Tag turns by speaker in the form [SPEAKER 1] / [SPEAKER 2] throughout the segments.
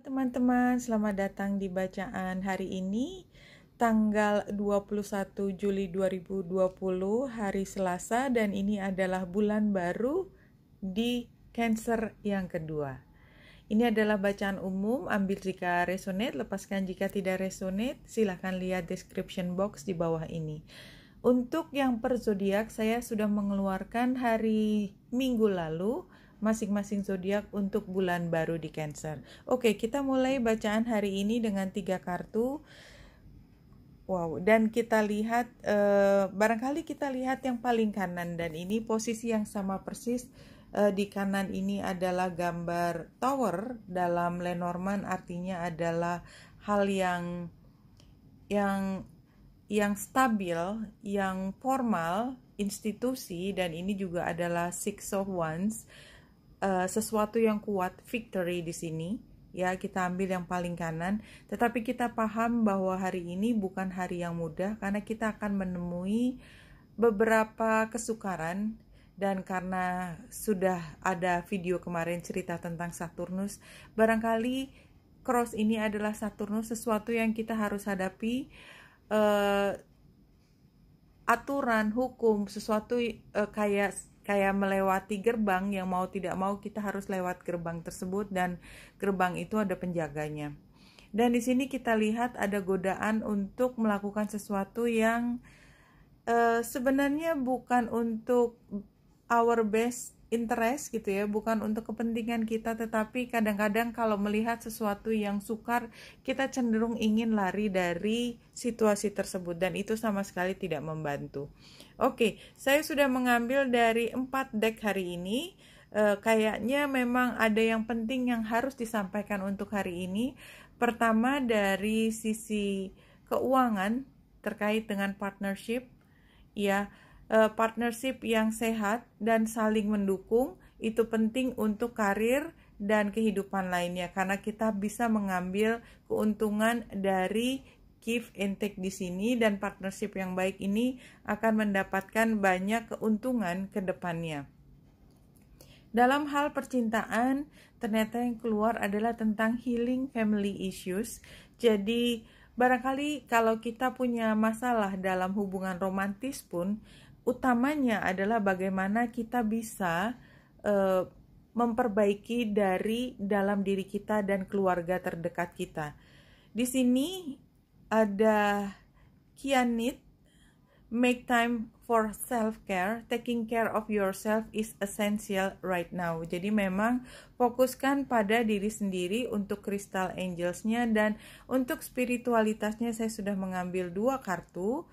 [SPEAKER 1] teman-teman, selamat datang di bacaan hari ini tanggal 21 Juli 2020 hari Selasa dan ini adalah bulan baru di Cancer yang kedua. Ini adalah bacaan umum, ambil jika resonate, lepaskan jika tidak resonate, silahkan lihat description box di bawah ini. Untuk yang per zodiak saya sudah mengeluarkan hari Minggu lalu masing-masing zodiak untuk bulan baru di Cancer. Oke, kita mulai bacaan hari ini dengan tiga kartu. Wow, dan kita lihat e, barangkali kita lihat yang paling kanan dan ini posisi yang sama persis E, di kanan ini adalah gambar tower dalam Lenormand artinya adalah hal yang yang yang stabil, yang formal, institusi dan ini juga adalah six of wands uh, sesuatu yang kuat victory di sini ya kita ambil yang paling kanan tetapi kita paham bahwa hari ini bukan hari yang mudah karena kita akan menemui beberapa kesukaran dan karena sudah ada video kemarin cerita tentang Saturnus barangkali cross ini adalah Saturnus sesuatu yang kita harus hadapi uh, aturan hukum sesuatu uh, kayak kayak melewati gerbang yang mau tidak mau kita harus lewat gerbang tersebut dan gerbang itu ada penjaganya. Dan di sini kita lihat ada godaan untuk melakukan sesuatu yang uh, sebenarnya bukan untuk our best interest gitu ya, bukan untuk kepentingan kita, tetapi kadang-kadang kalau melihat sesuatu yang sukar, kita cenderung ingin lari dari situasi tersebut dan itu sama sekali tidak membantu. Oke, saya sudah mengambil dari empat deck hari ini. E, kayaknya memang ada yang penting yang harus disampaikan untuk hari ini. Pertama dari sisi keuangan terkait dengan partnership ya Eh, partnership yang sehat dan saling mendukung itu penting untuk karir dan kehidupan lainnya karena kita bisa mengambil keuntungan dari give and take di sini dan partnership yang baik ini akan mendapatkan banyak keuntungan ke depannya. Dalam hal percintaan, ternyata yang keluar adalah tentang healing family issues. Jadi, barangkali kalau kita punya masalah dalam hubungan romantis pun, utamanya adalah bagaimana kita bisa uh, memperbaiki dari dalam diri kita dan keluarga terdekat kita. Di sini ada Kianit make time for self care, taking care of yourself is essential right now. Jadi memang fokuskan pada diri sendiri untuk kristal angelsnya dan untuk spiritualitasnya saya sudah mengambil dua kartu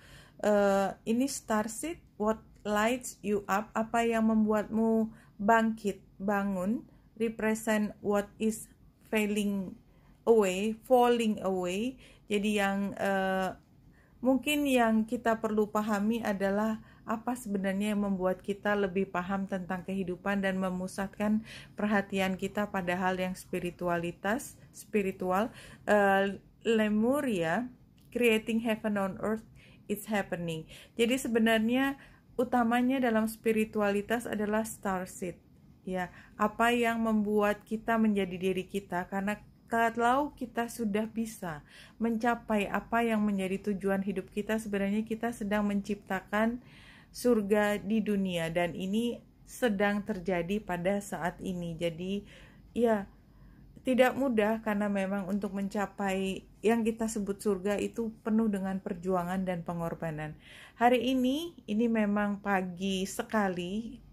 [SPEAKER 1] uh, ini starship what lights you up apa yang membuatmu bangkit bangun represent what is failing away falling away jadi yang uh, mungkin yang kita perlu pahami adalah apa sebenarnya yang membuat kita lebih paham tentang kehidupan dan memusatkan perhatian kita pada hal yang spiritualitas spiritual uh, Lemuria creating heaven on earth it's happening. Jadi sebenarnya utamanya dalam spiritualitas adalah starseed. Ya, apa yang membuat kita menjadi diri kita karena kalau kita sudah bisa mencapai apa yang menjadi tujuan hidup kita, sebenarnya kita sedang menciptakan surga di dunia dan ini sedang terjadi pada saat ini. Jadi, ya tidak mudah karena memang untuk mencapai yang kita sebut surga itu penuh dengan perjuangan dan pengorbanan. Hari ini, ini memang pagi sekali,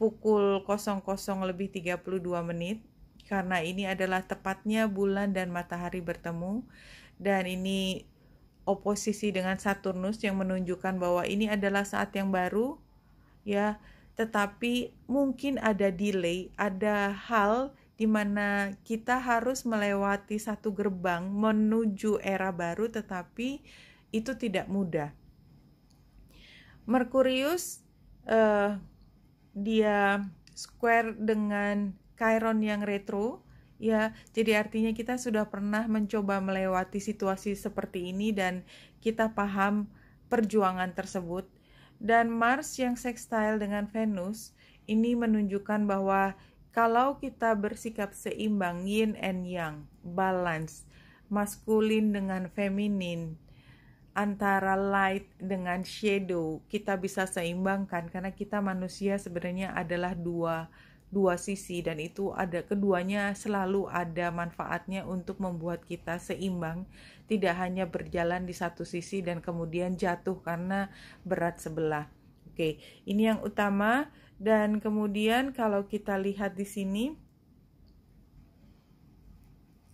[SPEAKER 1] pukul 00 lebih 32 menit, karena ini adalah tepatnya bulan dan matahari bertemu, dan ini oposisi dengan Saturnus yang menunjukkan bahwa ini adalah saat yang baru, ya, tetapi mungkin ada delay, ada hal dimana kita harus melewati satu gerbang menuju era baru tetapi itu tidak mudah. Merkurius eh, dia square dengan Chiron yang retro ya jadi artinya kita sudah pernah mencoba melewati situasi seperti ini dan kita paham perjuangan tersebut dan Mars yang sextile dengan Venus ini menunjukkan bahwa kalau kita bersikap seimbang yin and yang, balance, maskulin dengan feminin, antara light dengan shadow, kita bisa seimbangkan karena kita manusia sebenarnya adalah dua dua sisi dan itu ada keduanya selalu ada manfaatnya untuk membuat kita seimbang tidak hanya berjalan di satu sisi dan kemudian jatuh karena berat sebelah oke ini yang utama dan kemudian kalau kita lihat di sini,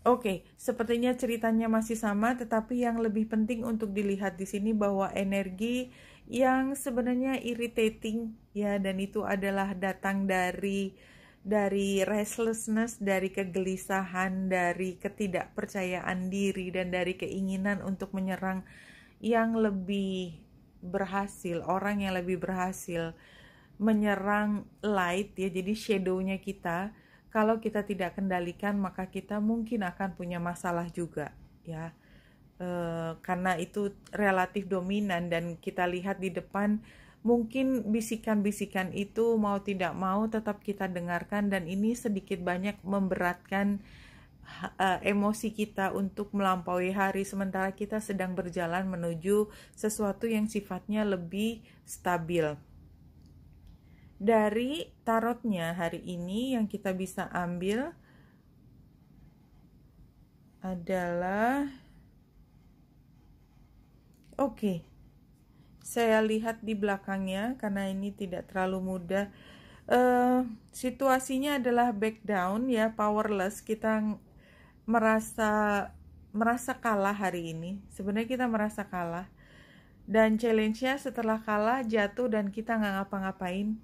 [SPEAKER 1] oke, okay, sepertinya ceritanya masih sama, tetapi yang lebih penting untuk dilihat di sini bahwa energi yang sebenarnya irritating ya dan itu adalah datang dari dari restlessness, dari kegelisahan, dari ketidakpercayaan diri dan dari keinginan untuk menyerang yang lebih berhasil, orang yang lebih berhasil menyerang light ya jadi shadownya kita kalau kita tidak kendalikan maka kita mungkin akan punya masalah juga ya e, karena itu relatif dominan dan kita lihat di depan mungkin bisikan-bisikan itu mau tidak mau tetap kita dengarkan dan ini sedikit banyak memberatkan eh, emosi kita untuk melampaui hari sementara kita sedang berjalan menuju sesuatu yang sifatnya lebih stabil dari tarotnya hari ini yang kita bisa ambil adalah oke okay. saya lihat di belakangnya karena ini tidak terlalu mudah uh, situasinya adalah back down ya powerless kita merasa merasa kalah hari ini sebenarnya kita merasa kalah dan challenge-nya setelah kalah jatuh dan kita nggak ngapa-ngapain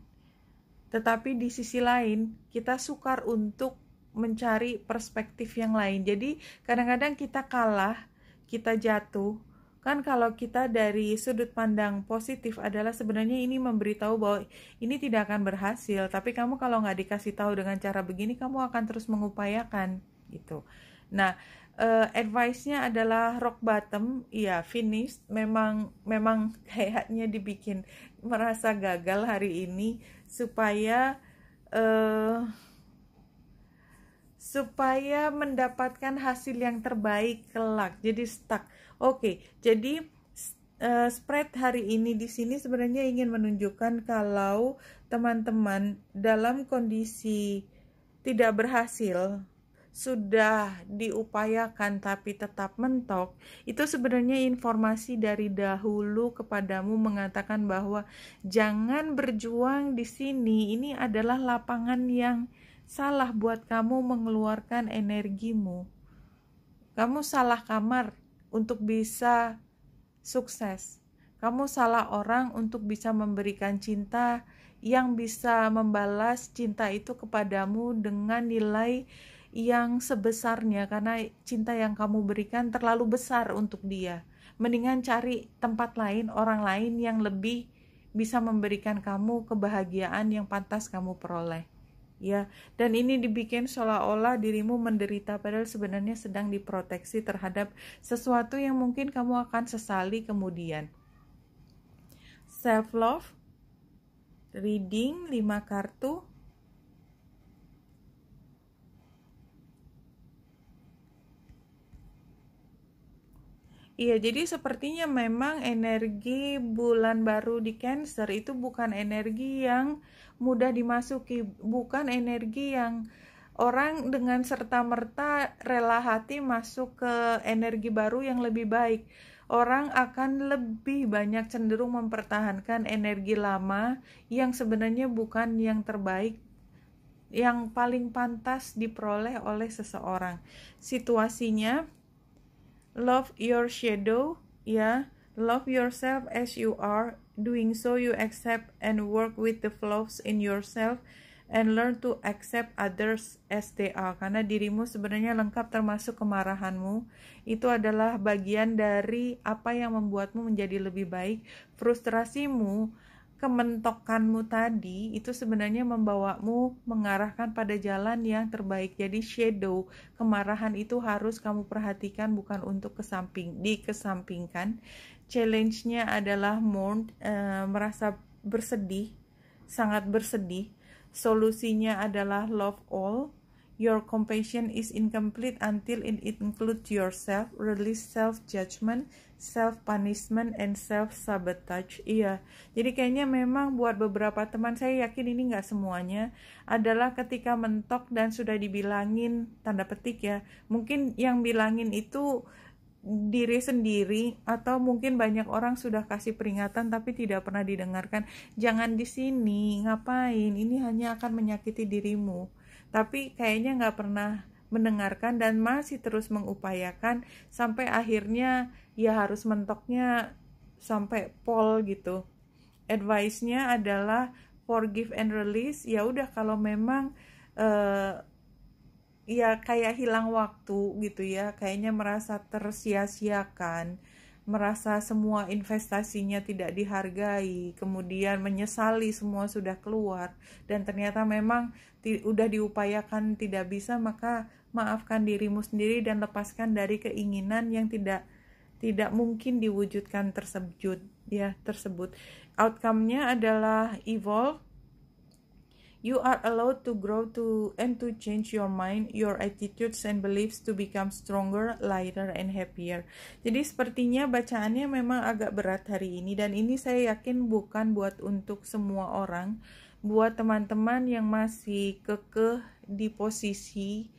[SPEAKER 1] tetapi di sisi lain, kita sukar untuk mencari perspektif yang lain. Jadi, kadang-kadang kita kalah, kita jatuh. Kan kalau kita dari sudut pandang positif adalah sebenarnya ini memberitahu bahwa ini tidak akan berhasil, tapi kamu kalau nggak dikasih tahu dengan cara begini, kamu akan terus mengupayakan gitu. Nah, uh, advice-nya adalah rock bottom, ya finish. Memang memang kayaknya dibikin merasa gagal hari ini supaya uh, supaya mendapatkan hasil yang terbaik kelak. Jadi stuck. Oke, okay, jadi uh, spread hari ini di sini sebenarnya ingin menunjukkan kalau teman-teman dalam kondisi tidak berhasil sudah diupayakan tapi tetap mentok, itu sebenarnya informasi dari dahulu kepadamu mengatakan bahwa jangan berjuang di sini. Ini adalah lapangan yang salah buat kamu mengeluarkan energimu. Kamu salah kamar untuk bisa sukses. Kamu salah orang untuk bisa memberikan cinta yang bisa membalas cinta itu kepadamu dengan nilai yang sebesarnya karena cinta yang kamu berikan terlalu besar untuk dia. Mendingan cari tempat lain, orang lain yang lebih bisa memberikan kamu kebahagiaan yang pantas kamu peroleh. Ya, dan ini dibikin seolah-olah dirimu menderita padahal sebenarnya sedang diproteksi terhadap sesuatu yang mungkin kamu akan sesali kemudian. Self love, reading 5 kartu, Iya, jadi sepertinya memang energi bulan baru di Cancer itu bukan energi yang mudah dimasuki, bukan energi yang orang dengan serta-merta rela hati masuk ke energi baru yang lebih baik. Orang akan lebih banyak cenderung mempertahankan energi lama yang sebenarnya bukan yang terbaik yang paling pantas diperoleh oleh seseorang. Situasinya love your shadow ya love yourself as you are doing so you accept and work with the flaws in yourself and learn to accept others as they are karena dirimu sebenarnya lengkap termasuk kemarahanmu itu adalah bagian dari apa yang membuatmu menjadi lebih baik frustrasimu kementokanmu tadi itu sebenarnya membawamu mengarahkan pada jalan yang terbaik. Jadi shadow, kemarahan itu harus kamu perhatikan bukan untuk kesamping, dikesampingkan. Challenge-nya adalah mourn, uh, merasa bersedih, sangat bersedih. Solusinya adalah love all, Your compassion is incomplete until it includes yourself, release self-judgment, self-punishment, and self-sabotage. Iya, jadi kayaknya memang buat beberapa teman saya yakin ini nggak semuanya adalah ketika mentok dan sudah dibilangin, tanda petik ya, mungkin yang bilangin itu diri sendiri atau mungkin banyak orang sudah kasih peringatan tapi tidak pernah didengarkan. Jangan di sini, ngapain? Ini hanya akan menyakiti dirimu tapi kayaknya nggak pernah mendengarkan dan masih terus mengupayakan sampai akhirnya ya harus mentoknya sampai pol gitu. Advice-nya adalah forgive and release. Ya udah kalau memang uh, ya kayak hilang waktu gitu ya, kayaknya merasa tersia-siakan merasa semua investasinya tidak dihargai, kemudian menyesali semua sudah keluar dan ternyata memang ti udah diupayakan tidak bisa, maka maafkan dirimu sendiri dan lepaskan dari keinginan yang tidak tidak mungkin diwujudkan tersebut ya tersebut. Outcome-nya adalah evolve You are allowed to grow to and to change your mind, your attitudes and beliefs to become stronger, lighter and happier. Jadi sepertinya bacaannya memang agak berat hari ini dan ini saya yakin bukan buat untuk semua orang, buat teman-teman yang masih kekeh di posisi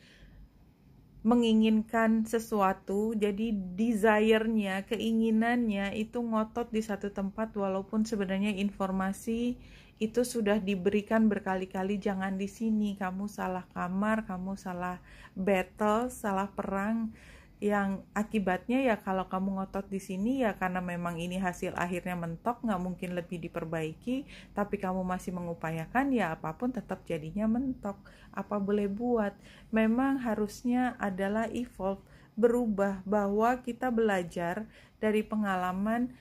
[SPEAKER 1] menginginkan sesuatu jadi desire-nya keinginannya itu ngotot di satu tempat walaupun sebenarnya informasi itu sudah diberikan berkali-kali jangan di sini kamu salah kamar kamu salah battle salah perang yang akibatnya ya kalau kamu ngotot di sini ya karena memang ini hasil akhirnya mentok nggak mungkin lebih diperbaiki tapi kamu masih mengupayakan ya apapun tetap jadinya mentok apa boleh buat memang harusnya adalah evolve berubah bahwa kita belajar dari pengalaman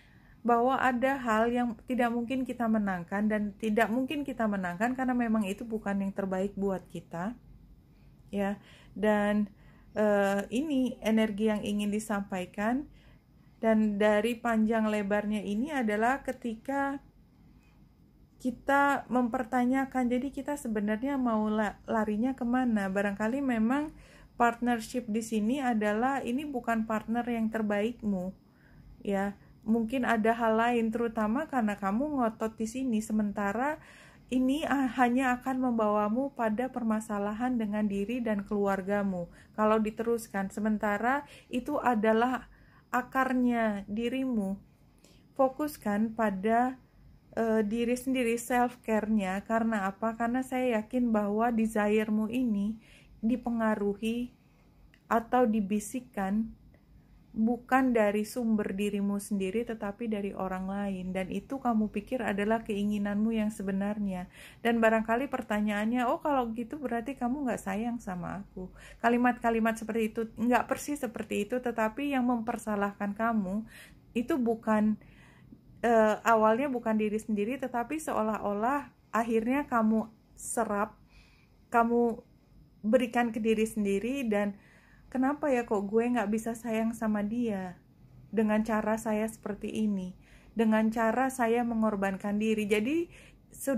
[SPEAKER 1] bahwa ada hal yang tidak mungkin kita menangkan dan tidak mungkin kita menangkan karena memang itu bukan yang terbaik buat kita ya dan uh, ini energi yang ingin disampaikan dan dari panjang lebarnya ini adalah ketika kita mempertanyakan jadi kita sebenarnya mau larinya kemana barangkali memang partnership di sini adalah ini bukan partner yang terbaikmu ya mungkin ada hal lain terutama karena kamu ngotot di sini sementara ini ah, hanya akan membawamu pada permasalahan dengan diri dan keluargamu kalau diteruskan sementara itu adalah akarnya dirimu fokuskan pada uh, diri sendiri self care-nya karena apa? Karena saya yakin bahwa desiremu ini dipengaruhi atau dibisikkan bukan dari sumber dirimu sendiri tetapi dari orang lain dan itu kamu pikir adalah keinginanmu yang sebenarnya dan barangkali pertanyaannya oh kalau gitu berarti kamu nggak sayang sama aku kalimat-kalimat seperti itu nggak persis seperti itu tetapi yang mempersalahkan kamu itu bukan eh, awalnya bukan diri sendiri tetapi seolah-olah akhirnya kamu serap kamu berikan ke diri sendiri dan kenapa ya kok gue nggak bisa sayang sama dia dengan cara saya seperti ini dengan cara saya mengorbankan diri jadi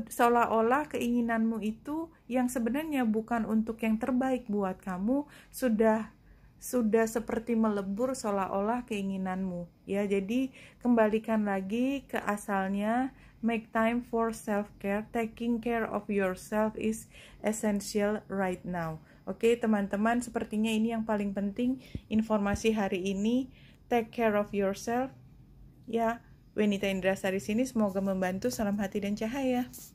[SPEAKER 1] seolah-olah keinginanmu itu yang sebenarnya bukan untuk yang terbaik buat kamu sudah sudah seperti melebur seolah-olah keinginanmu ya jadi kembalikan lagi ke asalnya make time for self care taking care of yourself is essential right now Oke, teman-teman, sepertinya ini yang paling penting informasi hari ini. Take care of yourself. Ya, Wenita Indrasari sini semoga membantu. Salam hati dan cahaya.